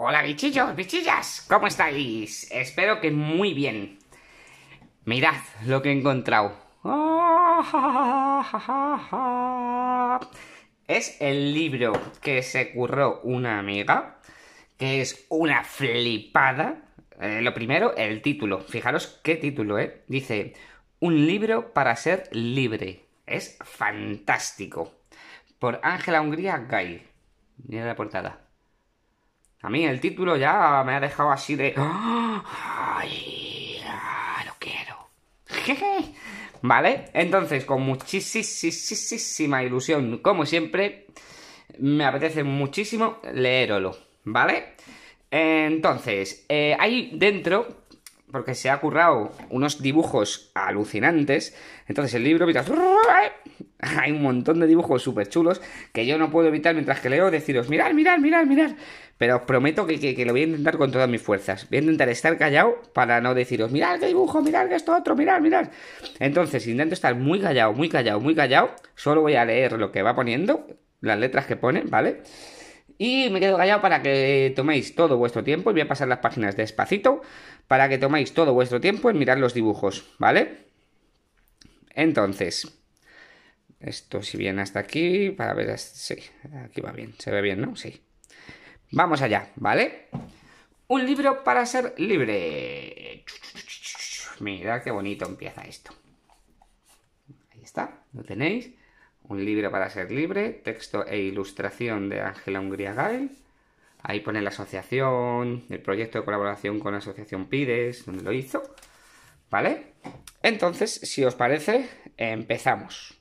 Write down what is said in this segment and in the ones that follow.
Hola bichillos, bichillas, ¿cómo estáis? Espero que muy bien. Mirad lo que he encontrado. Es el libro que se curró una amiga, que es una flipada. Eh, lo primero, el título. Fijaros qué título, ¿eh? Dice, un libro para ser libre. Es fantástico. Por Ángela Hungría Gay. Mira la portada. A mí el título ya me ha dejado así de... ¡Ah! ¡Ay! ¡Ah! ¡Lo quiero! ¿Vale? Entonces, con muchísima ilusión, como siempre, me apetece muchísimo leerlo, ¿vale? Entonces, eh, ahí dentro porque se ha currado unos dibujos alucinantes. Entonces el libro, mirad Hay un montón de dibujos súper chulos que yo no puedo evitar mientras que leo deciros, mirad, mirad, mirad, mirad. Pero os prometo que, lo voy a intentar con todas mis fuerzas. Voy a intentar estar callado para no deciros, mirad qué dibujo, mirad que esto otro, mirad, mirad. Entonces, intento estar muy callado, muy callado, muy callado. Solo voy a leer lo que va poniendo, las letras que pone, ¿vale? Y me quedo callado para que toméis todo vuestro tiempo y voy a pasar las páginas despacito para que tomáis todo vuestro tiempo en mirar los dibujos, ¿vale? Entonces, esto si bien hasta aquí, para ver, sí, aquí va bien, se ve bien, ¿no? Sí. Vamos allá, ¿vale? Un libro para ser libre. Mira qué bonito empieza esto. Ahí está, lo tenéis. Un libro para ser libre, texto e ilustración de Ángela Hungría Gael. Ahí pone la asociación, el proyecto de colaboración con la asociación Pides, donde lo hizo. ¿Vale? Entonces, si os parece, empezamos.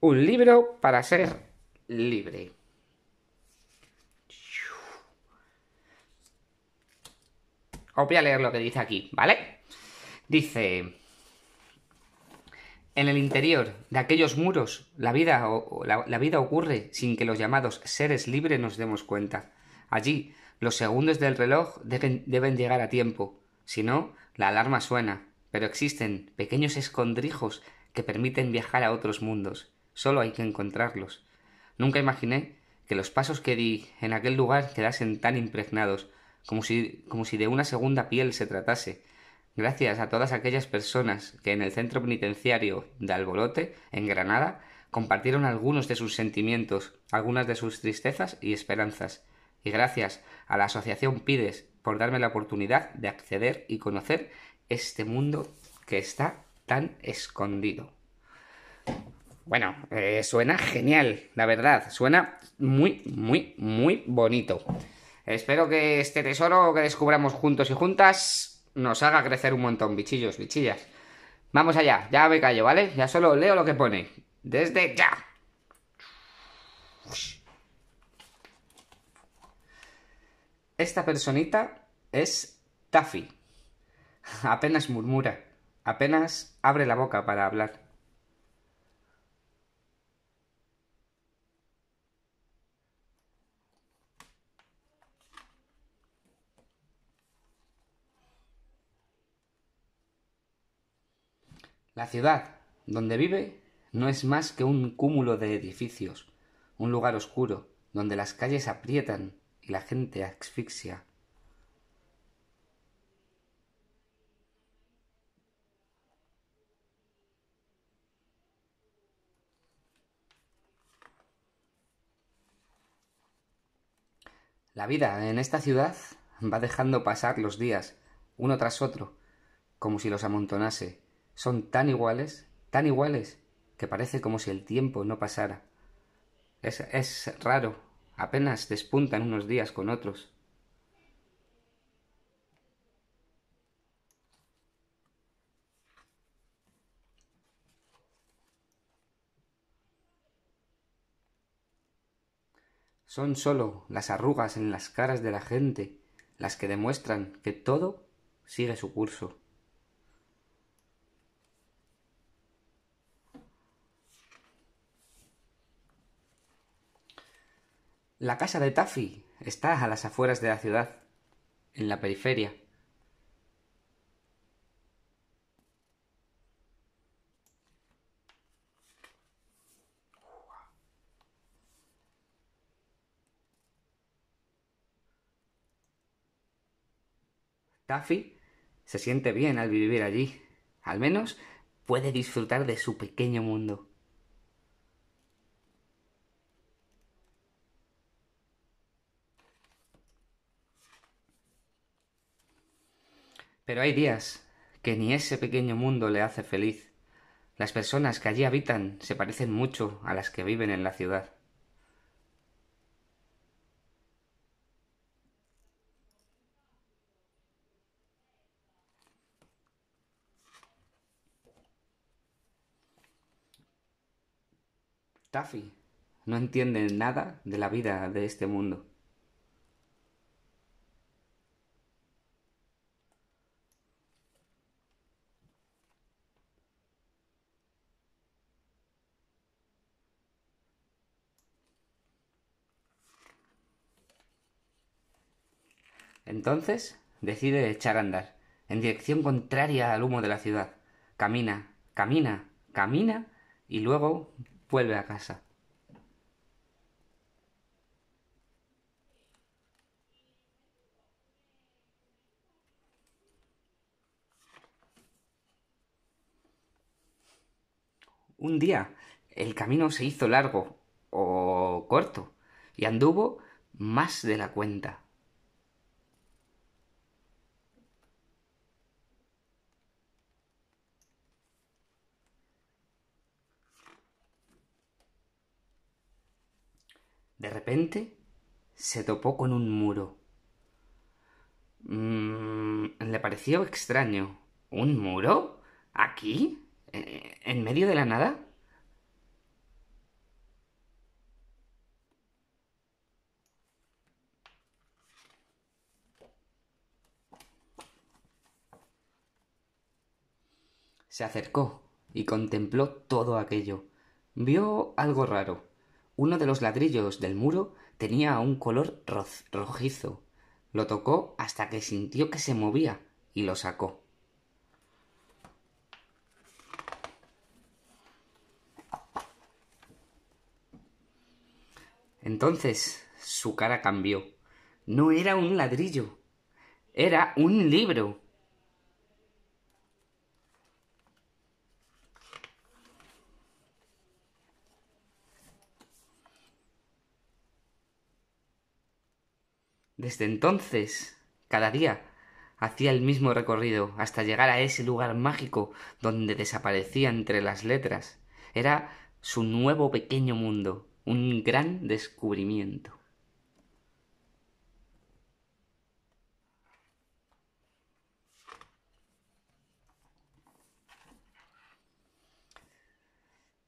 Un libro para ser libre. Os voy a leer lo que dice aquí, ¿vale? Dice, en el interior de aquellos muros, la vida, o, la vida ocurre sin que los llamados seres libres nos demos cuenta. Allí, los segundos del reloj deben, llegar a tiempo, si no, la alarma suena, pero existen pequeños escondrijos que permiten viajar a otros mundos, solo hay que encontrarlos. Nunca imaginé que los pasos que di en aquel lugar quedasen tan impregnados, como si, como si de una segunda piel se tratase, gracias a todas aquellas personas que en el centro penitenciario de Albolote, en Granada, compartieron algunos de sus sentimientos, algunas de sus tristezas y esperanzas y gracias a la asociación Pides por darme la oportunidad de acceder y conocer este mundo que está tan escondido. Bueno, eh, suena genial, la verdad, suena muy, muy, muy bonito. Espero que este tesoro que descubramos juntos y juntas nos haga crecer un montón, bichillos, bichillas. Vamos allá, ya me callo, ¿vale? Ya solo leo lo que pone. Desde ya. Esta personita es Taffy. Apenas murmura, apenas abre la boca para hablar. La ciudad donde vive no es más que un cúmulo de edificios, un lugar oscuro, donde las calles aprietan la gente asfixia. La vida en esta ciudad va dejando pasar los días, uno tras otro, como si los amontonase. Son tan iguales, tan iguales, que parece como si el tiempo no pasara. Es, es raro apenas despuntan unos días con otros. Son sólo las arrugas en las caras de la gente las que demuestran que todo sigue su curso. La casa de Taffy está a las afueras de la ciudad, en la periferia. Taffy se siente bien al vivir allí. Al menos puede disfrutar de su pequeño mundo. Pero hay días que ni ese pequeño mundo le hace feliz. Las personas que allí habitan se parecen mucho a las que viven en la ciudad. Taffy no entiende nada de la vida de este mundo. Entonces decide echar a andar, en dirección contraria al humo de la ciudad. Camina, camina, camina y luego vuelve a casa. Un día el camino se hizo largo o corto y anduvo más de la cuenta. De repente se topó con un muro. Mm, le pareció extraño. ¿Un muro? ¿Aquí? ¿E-, ¿En medio de la nada? Se acercó y contempló todo aquello. Vio algo raro. Uno de los ladrillos del muro tenía un color rojizo. Lo tocó hasta que sintió que se movía y lo sacó. Entonces su cara cambió. No era un ladrillo, era un libro. Desde entonces, cada día, hacía el mismo recorrido hasta llegar a ese lugar mágico donde desaparecía entre las letras. Era su nuevo pequeño mundo, un gran descubrimiento.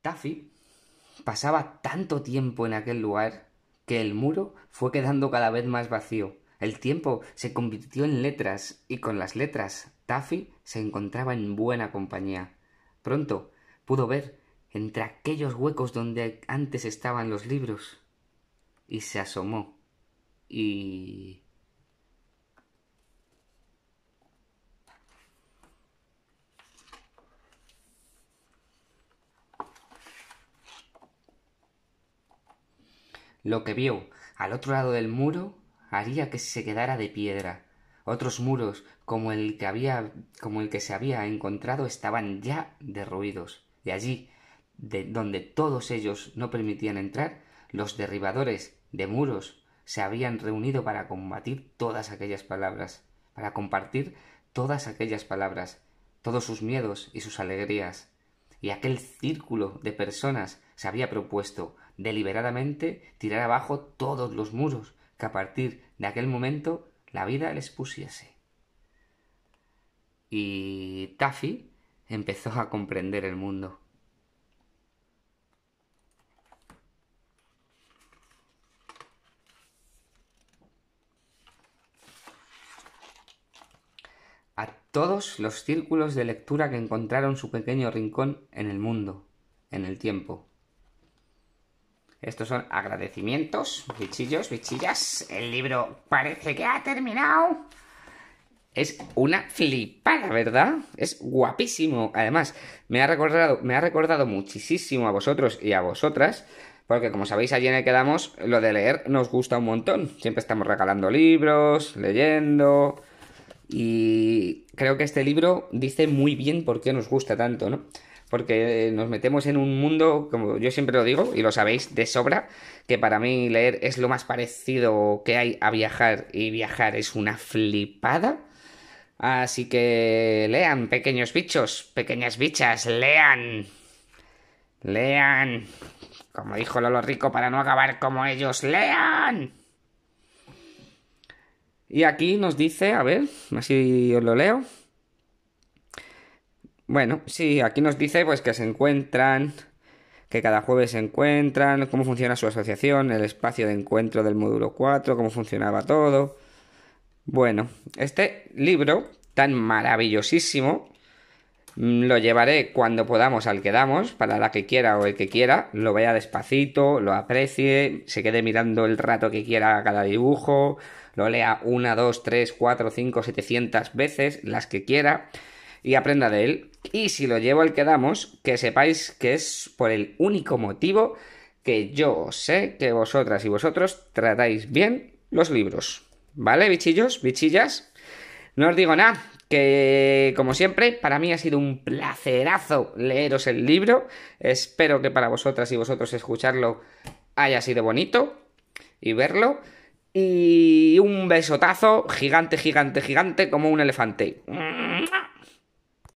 Taffy pasaba tanto tiempo en aquel lugar que el muro fue quedando cada vez más vacío. El tiempo se convirtió en letras, y con las letras Taffy se encontraba en buena compañía. Pronto pudo ver entre aquellos huecos donde antes estaban los libros. Y se asomó. Y. Lo que vio al otro lado del muro haría que se quedara de piedra. Otros muros, como el que como el que se había encontrado, estaban ya derruidos. De allí, de donde todos ellos no permitían entrar, los derribadores de muros se habían reunido para combatir todas aquellas palabras, para compartir todas aquellas palabras, todos sus miedos y sus alegrías. Y aquel círculo de personas se había propuesto deliberadamente tirar abajo todos los muros que a partir de aquel momento la vida les pusiese. Y Taffy empezó a comprender el mundo. a todos los círculos de lectura que encontraron su pequeño rincón en el mundo, en el tiempo. Estos son agradecimientos, bichillos, bichillas. El libro parece que ha terminado. Es una flipada, ¿verdad? Es guapísimo. Además, me ha recordado, me ha recordado muchísimo a vosotros y a vosotras. Porque como sabéis, allí en el que damos, lo de leer nos gusta un montón. Siempre estamos regalando libros, leyendo. Y creo que este libro dice muy bien por qué nos gusta tanto, ¿no? porque eh, nos metemos en un mundo, como yo siempre lo digo, y lo sabéis de sobra, que para mí leer es lo más parecido que hay a viajar, y viajar es una flipada. Así que lean, pequeños bichos, pequeñas bichas, lean. Lean. Como dijo Lolo Rico, para no acabar como ellos, lean. Y aquí nos dice, a ver, así os lo leo. Bueno, sí, aquí nos dice pues que se encuentran, que cada jueves se encuentran, cómo funciona su asociación, el espacio de encuentro del módulo 4, cómo funcionaba todo. Bueno, este libro tan maravillosísimo mm, lo llevaré cuando podamos al que damos, para la que quiera o el que quiera, lo vea despacito, lo aprecie, se quede mirando el rato que quiera cada dibujo, lo lea una, dos, tres, cuatro, cinco, setecientas veces, las que quiera y aprenda de él. Y si lo llevo al que damos, que sepáis que es por el único motivo que yo sé que vosotras y vosotros tratáis bien los libros. ¿Vale, bichillos, bichillas? No os digo nada, que como siempre, para mí ha sido un placerazo leeros el libro. Espero que para vosotras y vosotros escucharlo haya sido bonito y verlo. Y un besotazo gigante, gigante, gigante como un elefante.